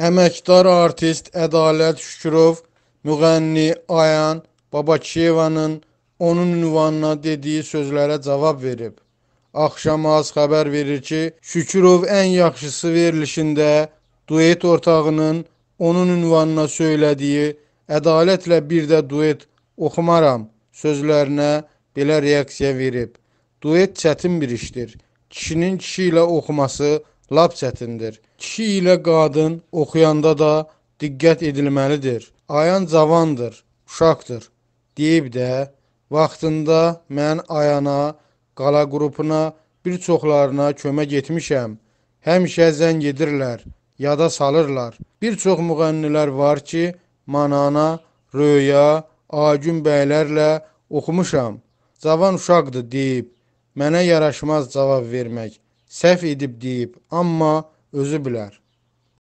Əməkdar artist Ədalət Şükürov müğənni Ayan Babakiyevanın onun ünvanına dediyi sözlərə cavab verib. Axşam az xəbər verir ki, Şükürov ən yaxşısı verilişində duet ortağının onun ünvanına söylədiyi ədalətlə bir də duet oxumaram sözlərinə belə reaksiya verib. Duet çətin bir işdir. Kişinin kişi ilə oxuması lap çətindir. Kişi ilə qadın oxuyanda da diqqət edilməlidir. Ayan cavandır, uşaqdır deyib də vaxtında mən ayana, qala qrupuna bir çoxlarına kömək etmişəm. Həmişə zəng edirlər, yada salırlar. Bir çox müğənnilər var ki, manana, röya, agün bəylərlə oxumuşam. Cavan uşaqdır deyib, mənə yaraşmaz cavab vermək səhv edib deyib, amma özü bilər.